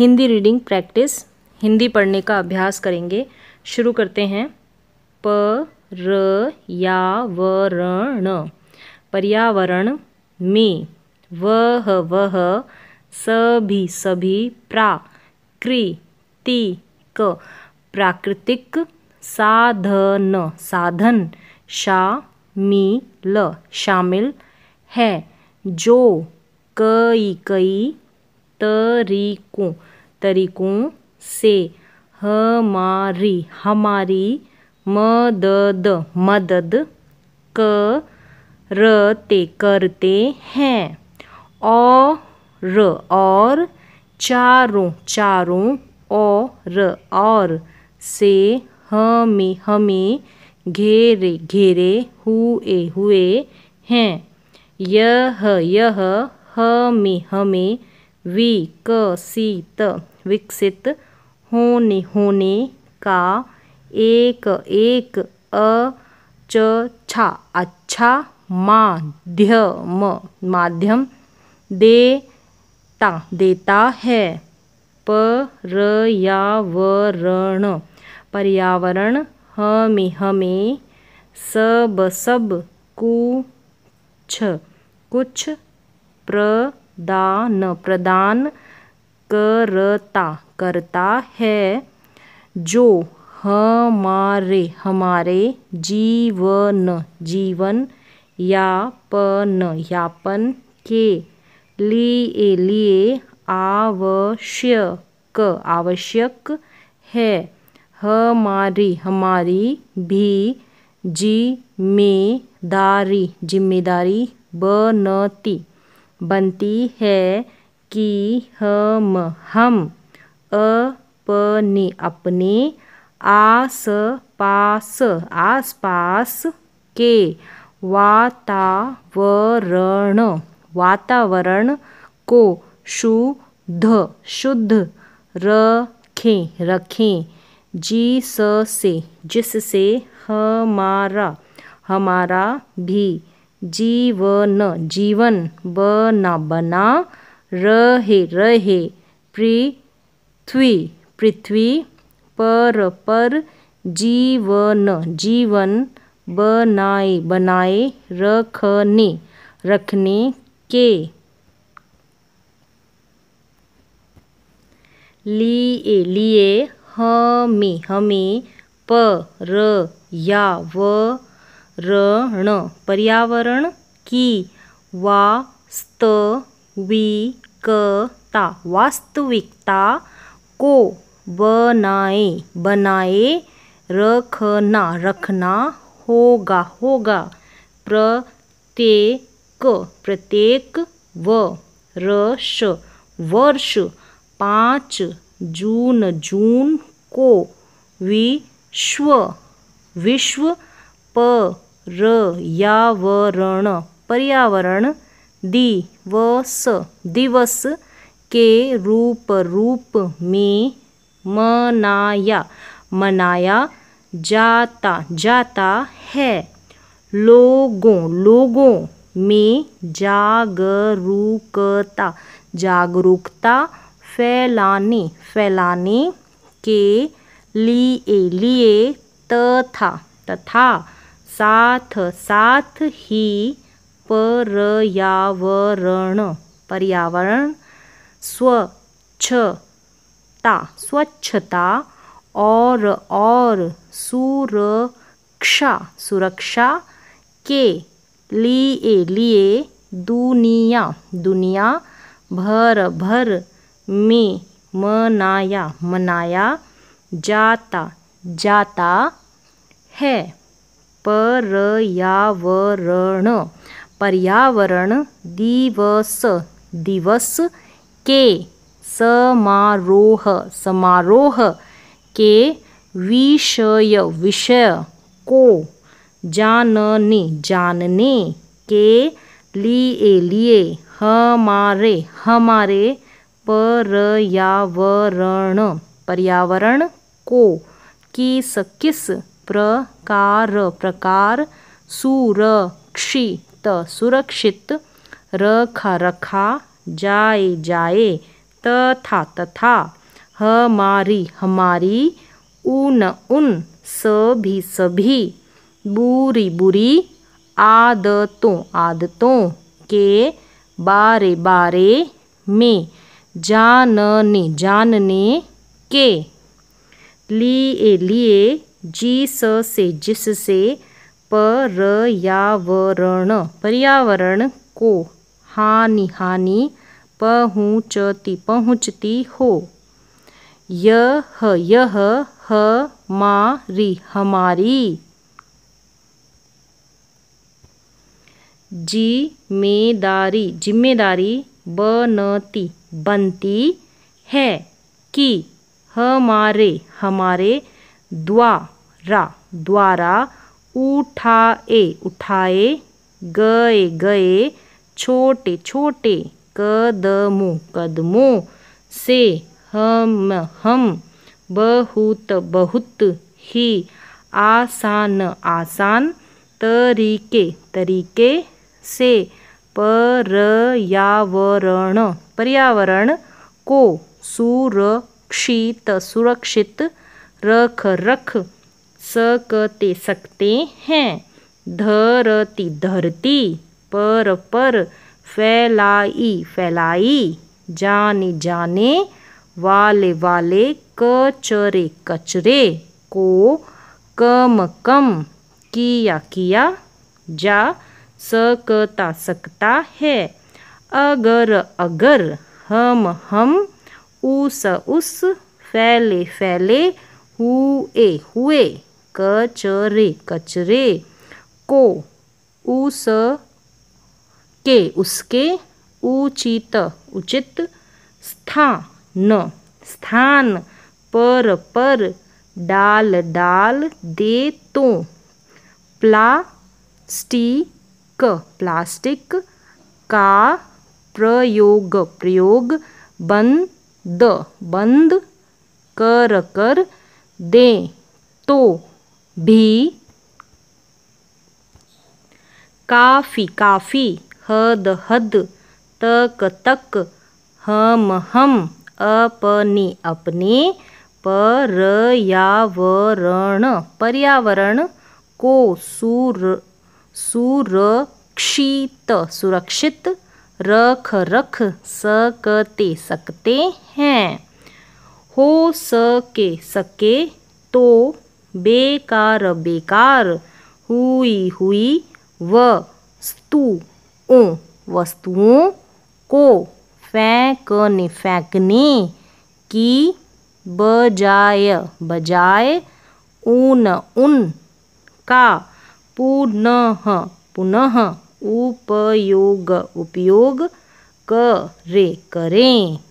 Hindi reading practice Hindi पढ़ने का अभ्यास करेंगे शुरू करते हैं प र या व रण पर्यावरण में वह वह सभी सभी प्रा कृ ति क प्राकृतिक साधन साधन शा मी ल शामिल है जो कई कई तरीकों तरीक़ों से हमारी हमारी मदद मदद करते करते हैं और और चारों चारों और और से हमें हमें घेरे घेरे हुए हुए हैं यह यह हमें हमें विकसित विकसित होने होने का एक एक अ च छा अच्छा माध्यम माध्यम देता देता है पर्यावरण पर्यावरण हमें हमें सब सब कुछ कुछ प्रदान प्रदान करता करता है जो हमारे हमारे जीवन जीवन यापन यापन के लिए लिए आवश्यक आवश्यक है हमारी हमारी भी जिम्मेदारी जिम्मेदारी बनती बनती है कि हम हम अपने अपने आस पास आस पास के वातावरण वातावरण को शुद्ध शुद्ध रखें रखें से जिससे हमारा हमारा भी जीवन जीवन बना बना र रहे पृथ्वी पृथ्वी पर पर जीवन जीवन बनाए बनाए रखने रखने के लिए लिए हमें हमें या रण पर्यावरण की वास्तव वास्तविकता वास्तविकता को बनाए बनाए रखना रखना होगा होगा प्रत्येक प्रत्येक व रस वर्ष पाँच जून जून को विश्व विश्व पर्यावरण पर्यावरण दिवस दिवस के रूप रूप में मनाया मनाया जाता जाता है लोगों लोगों में जागरूकता जागरूकता फैलाने फैलाने के लिए लिए तथा तथा साथ साथ ही पर्यावरण पर्यावरण स्वच्छता स्वच्छता और और सुरक्षा सुरक्षा के लिए लिए दुनिया दुनिया भर भर में मनाया मनाया जाता जाता है पर्यावरण पर्यावरण दिवस दिवस के समारोह समारोह के विषय विषय को जानने जानने के लिए लिए हमारे हमारे पर्यावरण पर्यावरण को किस किस प्रकार प्रकार सुरक्षित त सुरक्षित रखा रखा जाए जाए तथा तथा हमारी हमारी उन उन सभी सभी बुरी बुरी आदतों आदतों के बारे बारे में जानने जानने के लिए लिए जिस से जिससे पर्यावरण पर्यावरण को हानि हानि पहुँचती पहुँचती हो यह यह हमारी हमारी जिम्मेदारी जिम्मेदारी बनती बनती है कि हमारे हमारे द्वारा द्वारा उठाए उठाए गए गए छोटे छोटे कदमों कदमों से हम हम बहुत बहुत ही आसान आसान तरीके तरीके से पर्यावरण पर्यावरण को सुरक्षित सुरक्षित रख रख सकते सकते हैं धरती धरती पर पर फैलाई फैलाई जाने जाने वाले वाले कचरे कचरे को कम कम किया किया जा सकता सकता है अगर अगर हम हम उस उस फैले फैले हुए हुए कचरे कचरे को उस के उसके उचित उचित स्थान स्थान पर पर डाल डाल दे तो प्लास्टिक प्लास्टिक का प्रयोग प्रयोग बंद बंद कर कर दें तो भी काफ़ी काफ़ी हद हद तक तक हम हम अपनी अपनी पर्यावरण पर्यावरण को सुर सुरक्षित सुरक्षित रख रख सकते सकते हैं हो सके सके तो बेकार बेकार हुई हुई वस्तु वस्तुओं को फेंकने फेंकने की बजाय बजाय उन उन का पुनः पुनः उपयोग उपयोग करे करें